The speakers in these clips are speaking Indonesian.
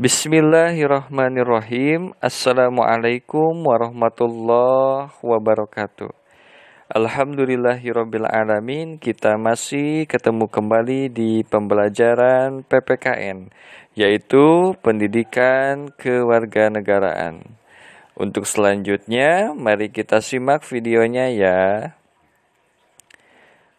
Bismillahirrahmanirrahim. Assalamualaikum warahmatullahi wabarakatuh. Alhamdulillahirabbil alamin. Kita masih ketemu kembali di pembelajaran PPKN yaitu pendidikan kewarganegaraan. Untuk selanjutnya, mari kita simak videonya ya.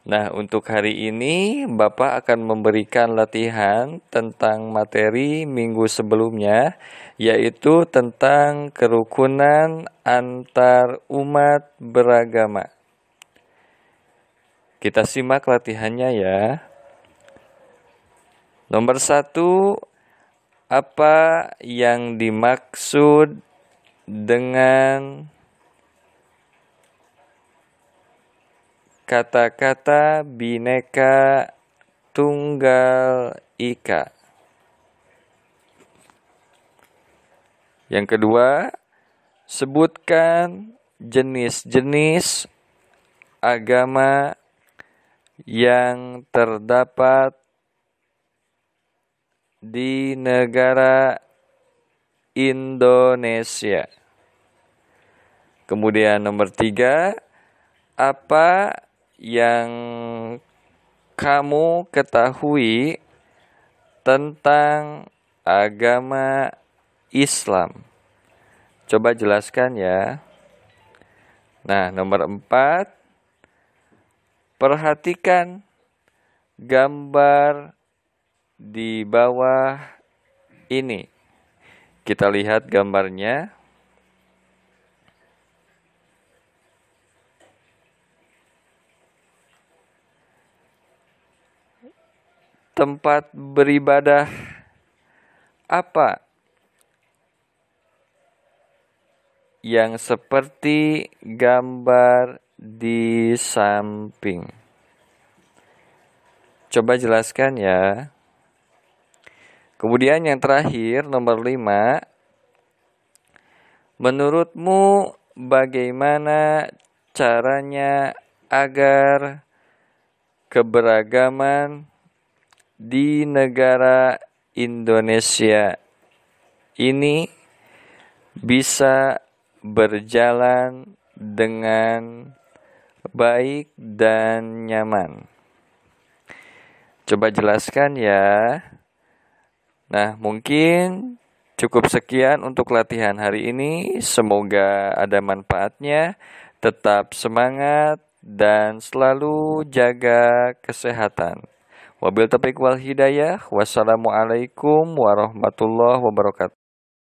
Nah, untuk hari ini Bapak akan memberikan latihan tentang materi minggu sebelumnya, yaitu tentang kerukunan antar umat beragama. Kita simak latihannya ya. Nomor satu, apa yang dimaksud dengan kata-kata bineka tunggal ika. Yang kedua, sebutkan jenis-jenis agama yang terdapat di negara Indonesia. Kemudian nomor tiga, apa yang kamu ketahui tentang agama Islam? Coba jelaskan ya. Nah, nomor empat, perhatikan gambar di bawah ini. Kita lihat gambarnya. tempat beribadah apa yang seperti gambar di samping. Coba jelaskan ya. Kemudian yang terakhir nomor 5. Menurutmu bagaimana caranya agar keberagaman di negara Indonesia ini bisa berjalan dengan baik dan nyaman. Coba jelaskan ya. Nah, mungkin cukup sekian untuk latihan hari ini. Semoga ada manfaatnya. Tetap semangat dan selalu jaga kesehatan. Wabil taufiq wal hidayah. Wassalamualaikum warahmatullahi wabarakatuh.